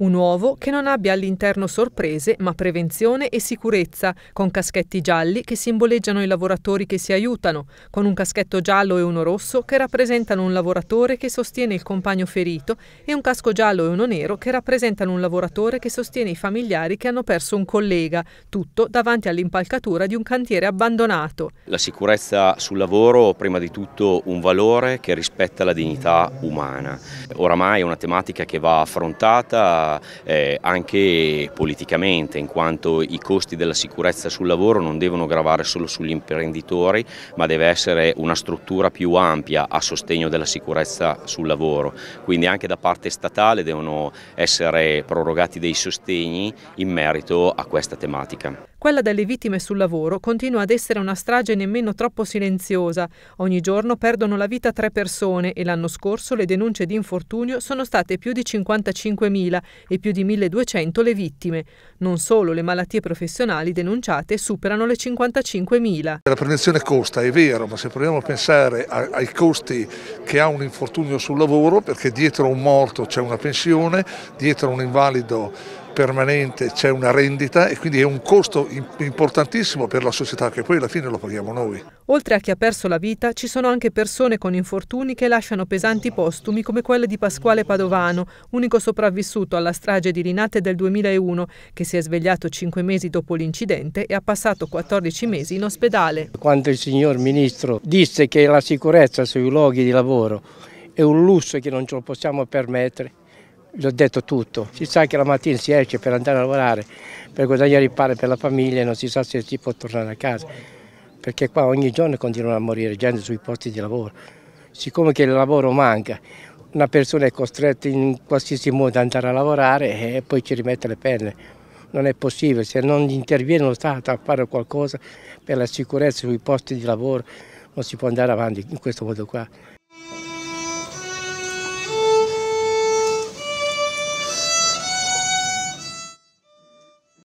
Un uovo che non abbia all'interno sorprese, ma prevenzione e sicurezza, con caschetti gialli che simboleggiano i lavoratori che si aiutano, con un caschetto giallo e uno rosso che rappresentano un lavoratore che sostiene il compagno ferito e un casco giallo e uno nero che rappresentano un lavoratore che sostiene i familiari che hanno perso un collega, tutto davanti all'impalcatura di un cantiere abbandonato. La sicurezza sul lavoro, prima di tutto, un valore che rispetta la dignità umana. Oramai è una tematica che va affrontata eh, anche politicamente, in quanto i costi della sicurezza sul lavoro non devono gravare solo sugli imprenditori, ma deve essere una struttura più ampia a sostegno della sicurezza sul lavoro. Quindi anche da parte statale devono essere prorogati dei sostegni in merito a questa tematica. Quella delle vittime sul lavoro continua ad essere una strage nemmeno troppo silenziosa. Ogni giorno perdono la vita tre persone e l'anno scorso le denunce di infortunio sono state più di 55.000 e più di 1200 le vittime. Non solo le malattie professionali denunciate superano le 55.000. La prevenzione costa, è vero, ma se proviamo a pensare ai costi che ha un infortunio sul lavoro, perché dietro un morto c'è una pensione, dietro un invalido permanente c'è una rendita e quindi è un costo importantissimo per la società che poi alla fine lo paghiamo noi. Oltre a chi ha perso la vita, ci sono anche persone con infortuni che lasciano pesanti postumi come quelle di Pasquale Padovano, unico sopravvissuto alla strage di Rinate del 2001, che si è svegliato cinque mesi dopo l'incidente e ha passato 14 mesi in ospedale. Quando il signor Ministro disse che la sicurezza sui luoghi di lavoro è un lusso che non ce lo possiamo permettere, gli ho detto tutto. Si sa che la mattina si esce per andare a lavorare, per guadagnare il pane per la famiglia e non si sa se si può tornare a casa. Perché qua ogni giorno continuano a morire gente sui posti di lavoro. Siccome che il lavoro manca, una persona è costretta in qualsiasi modo ad andare a lavorare e poi ci rimette le penne. Non è possibile, se non interviene lo Stato a fare qualcosa per la sicurezza sui posti di lavoro non si può andare avanti in questo modo qua.